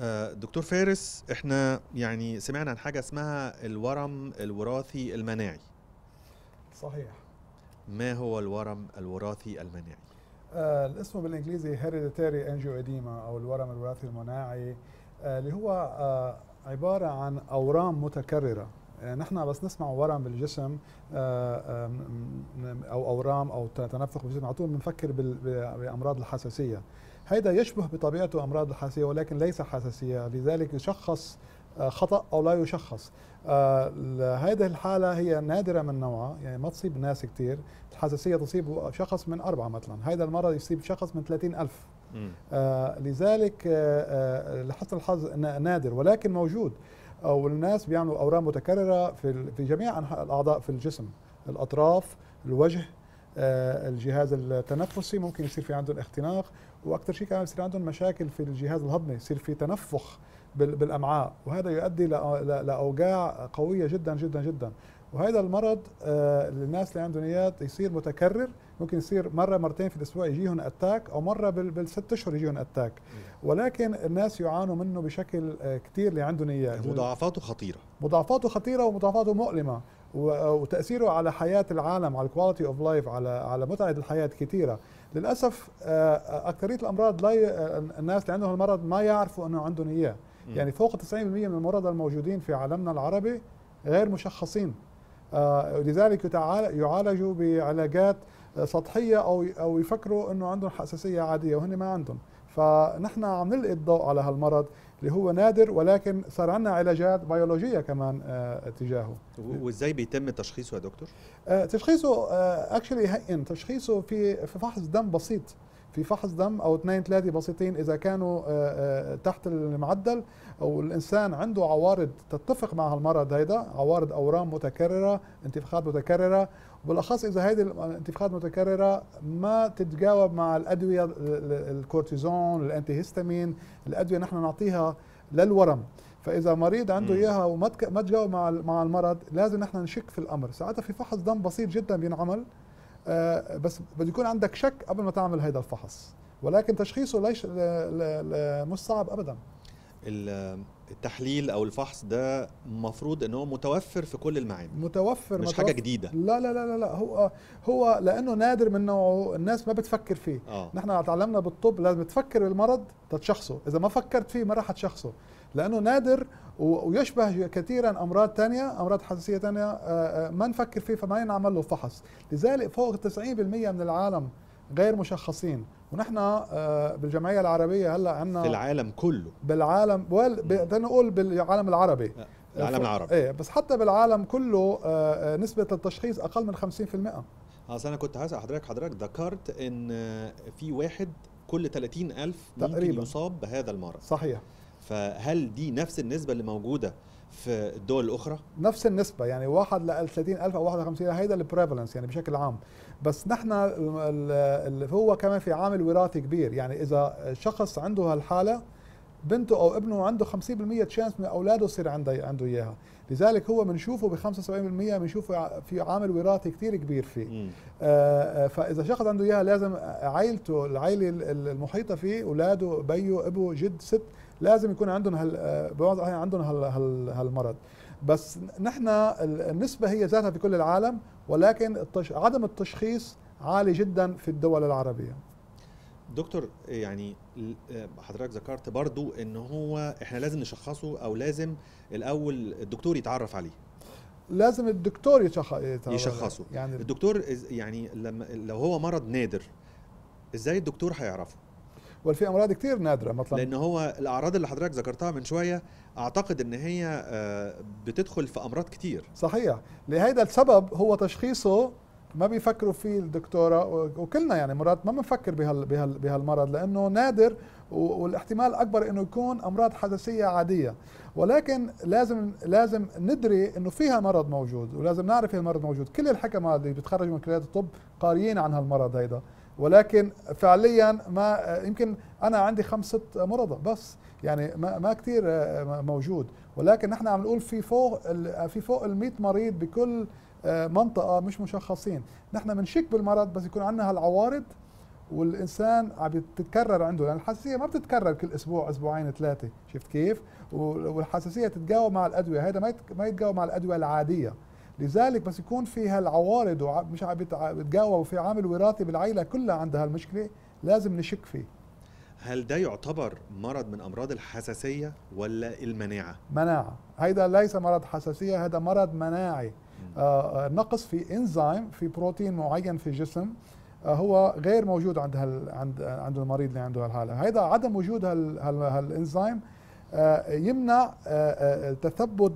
آه، دكتور فارس احنا يعني سمعنا عن حاجه اسمها الورم الوراثي المناعي صحيح ما هو الورم الوراثي المناعي آه الاسم بالانجليزي انجيو angioedema او الورم الوراثي المناعي آه اللي هو آه عباره عن اورام متكرره آه، نحن بس نسمع ورم بالجسم آه، او اورام او تنفخ بالجسم على طول بنفكر بامراض الحساسيه هذا يشبه بطبيعته أمراض الحساسية ولكن ليس حساسية لذلك يشخص آه، خطأ أو لا يشخص آه، هذه الحالة هي نادرة من نوعها يعني ما تصيب ناس كثير الحساسية تصيب شخص من أربعة مثلا هذا المرض يصيب شخص من 30 ألف آه، لذلك لحسن الحظ نادر ولكن موجود والناس بيعملوا أورام متكررة في جميع الأعضاء في الجسم الأطراف الوجه آه، الجهاز التنفسي ممكن يصير في عندهم اختناق واكثر شيء كمان يصير عندهم مشاكل في الجهاز الهضمي يصير في تنفخ بالامعاء وهذا يؤدي لاوجاع قويه جدا جدا جدا وهذا المرض آه، للناس اللي عندهم اياه يصير متكرر ممكن يصير مره مرتين في الاسبوع يجيهم اتاك او مره بالست اشهر يجيهم اتاك ولكن الناس يعانوا منه بشكل آه، كثير اللي عندهم اياه مضاعفاته خطيره مضاعفاته خطيره ومضاعفاته مؤلمه وتاثيره على حياه العالم على الكواليتي اوف لايف على على متعه الحياه كثيره للاسف آه، اكثريه الامراض لا ي... الناس اللي عندهم المرض ما يعرفوا انه عندهم اياه يعني فوق 90% من المرضى الموجودين في عالمنا العربي غير مشخصين آه، لذلك يعالجوا بعلاجات سطحيه او او يفكروا انه عندهم حساسيه عاديه وهن ما عندهم فنحن عم نلقي الضوء على هالمرض اللي هو نادر ولكن صار عندنا علاجات بيولوجيه كمان آه تجاهه وازاي بيتم تشخيصه يا دكتور؟ آه، تشخيصه اكشلي آه، هين تشخيصه في فحص دم بسيط في فحص دم او اثنين ثلاثه بسيطين اذا كانوا آه، آه، تحت المعدل او الانسان عنده عوارض تتفق مع هالمرض هيدا عوارض اورام متكرره انتفاخات متكرره وبالاخص اذا هيدي الانتفاخات متكرره ما تتجاوب مع الادويه الكورتيزون الانتي هيستامين الادويه نحن نعطيها للورم فاذا مريض عنده اياها وما تجاوب مع مع المرض لازم نحن نشك في الامر ساعتها في فحص دم بسيط جدا بينعمل آه، بس بده يكون عندك شك قبل ما تعمل هذا الفحص ولكن تشخيصه ليش مش صعب ابدا التحليل او الفحص ده المفروض ان هو متوفر في كل المعامل متوفر مش متوفر. حاجه جديده لا لا لا لا هو هو لانه نادر من نوعه الناس ما بتفكر فيه آه. نحن تعلمنا بالطب لازم تفكر بالمرض تتشخصه اذا ما فكرت فيه ما راح تشخصه لأنه نادر ويشبه كثيرا امراض تانية امراض حساسيه تانية آه، آه، ما نفكر فيه فما ينعمل له فحص لذلك فوق 90% من العالم غير مشخصين ونحن آه، بالجمعيه العربيه هلا عندنا في العالم كله بالعالم بدنا نقول بالعالم العربي العالم العربي ايه بس حتى بالعالم كله نسبه التشخيص اقل من 50% اصل انا كنت هسال حضرتك حضرتك ذكرت ان في واحد كل 30 ألف ممكن تقريبا. يصاب بهذا المرض صحيح فهل دي نفس النسبه اللي موجوده في الدول الاخرى نفس النسبه يعني واحد ل 30000 او 51 يعني هيدا البريفالنس يعني بشكل عام بس نحن اللي هو كمان في عامل وراثي كبير يعني اذا شخص عنده هالحاله بنته او ابنه عنده 50% تشانس من اولاده يصير عنده عنده اياها لذلك هو بنشوفه ب 75% بنشوفه في عامل وراثي كثير كبير فيه آه،, آه فاذا شخص عنده اياها لازم عائلته العائله المحيطه فيه اولاده بيه ابوه جد ست لازم يكون عندهم هال آه، بوضع عندهم هال هال هالمرض بس نحن النسبه هي ذاتها في كل العالم ولكن التش... عدم التشخيص عالي جدا في الدول العربيه دكتور يعني آه، حضرتك ذكرت برضو ان هو احنا لازم نشخصه او لازم الاول الدكتور يتعرف عليه لازم الدكتور يشخ... يشخصه يعني الدكتور يعني لما لو هو مرض نادر ازاي الدكتور هيعرفه وفي امراض كتير نادره مثلا لان هو الاعراض اللي حضرتك ذكرتها من شويه اعتقد ان هي آه، بتدخل في امراض كتير صحيح لهذا السبب هو تشخيصه ما بيفكروا فيه الدكتوره وكلنا يعني مرات ما بنفكر بهال بهال بهالمرض لانه نادر والاحتمال اكبر انه يكون امراض حساسيه عاديه ولكن لازم لازم ندري انه فيها مرض موجود ولازم نعرف إيه المرض موجود كل الحكمه اللي بتخرج من كليه الطب قاريين عن هالمرض هيدا ولكن فعليا ما يمكن انا عندي خمسة مرضى بس يعني ما, ما كثير آه، آه، موجود ولكن نحن عم نقول في فوق آه، في فوق ال 100 مريض بكل منطقه مش مشخصين نحن بنشك بالمرض بس يكون عندنا هالعوارض والانسان عم بتتكرر عنده لان الحساسيه ما بتتكرر كل اسبوع اسبوعين ثلاثه شفت كيف والحساسيه تتجاوب مع الادويه هذا ما ما يتجاوب مع الادويه العاديه لذلك بس يكون فيها العوارض ومش عم بتجاوب وفي عامل وراثي بالعائله كلها عندها المشكله لازم نشك فيه هل ده يعتبر مرض من امراض الحساسيه ولا المناعه مناعه هيدا ليس مرض حساسيه هذا مرض مناعي آه،, آه نقص في انزيم في بروتين معين في الجسم آه هو غير موجود عند هال عند عند المريض اللي عنده هالحاله هيدا عدم وجود هال هال هالانزيم هال آه، يمنع آه، آه، التثبت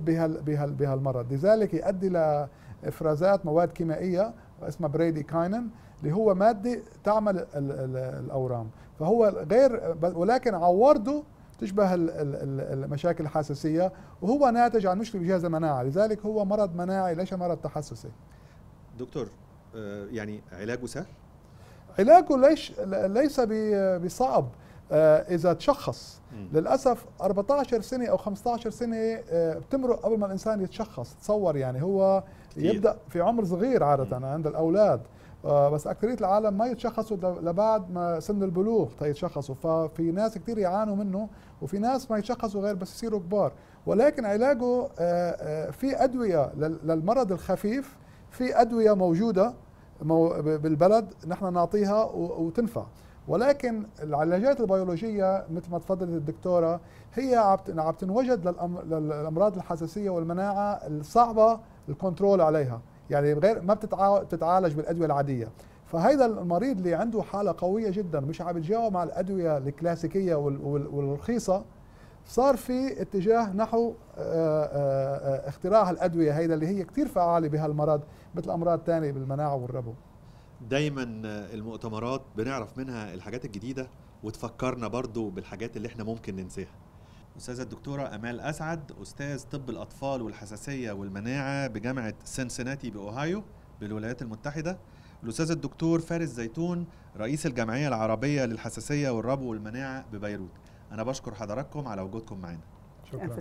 بهالمرض لذلك يؤدي لإفرازات مواد كيميائية اسمها بريدي كاينن اللي هو مادة تعمل الأورام فهو غير ولكن عورده تشبه المشاكل الحساسية وهو ناتج عن مشكلة بجهاز المناعة لذلك هو مرض مناعي ليس مرض تحسسي دكتور يعني علاجه سهل؟ علاجه ليش ليس بصعب آه، اذا تشخص للاسف 14 سنه او 15 سنه آه، بتمرق قبل ما الانسان يتشخص تصور يعني هو كتير. يبدا في عمر صغير عاده عند الاولاد آه، بس أكثرية العالم ما يتشخصوا لبعد ما سن البلوغ تيتشخصوا ففي ناس كثير يعانوا منه وفي ناس ما يتشخصوا غير بس يصيروا كبار ولكن علاجه في أدوية للمرض الخفيف في أدوية موجودة بالبلد نحن نعطيها وتنفع ولكن العلاجات البيولوجيه مثل ما تفضلت الدكتوره هي عم تنوجد للامراض الحساسيه والمناعه الصعبه الكنترول عليها يعني غير ما بتتعالج بالادويه العاديه فهيدا المريض اللي عنده حاله قويه جدا مش عم يتجاوب مع الادويه الكلاسيكيه والرخيصه صار في اتجاه نحو آه، آه، آه، اختراع الادويه هيدا اللي هي كثير فعاله بهالمرض مثل امراض ثانيه بالمناعه والربو دايما المؤتمرات بنعرف منها الحاجات الجديده وتفكرنا برضو بالحاجات اللي احنا ممكن ننساها استاذه الدكتوره امال اسعد استاذ طب الاطفال والحساسيه والمناعه بجامعه سنسناتي باوهايو بالولايات المتحده الاستاذ الدكتور فارس زيتون رئيس الجمعيه العربيه للحساسيه والربو والمناعه ببيروت انا بشكر حضراتكم على وجودكم معانا شكرا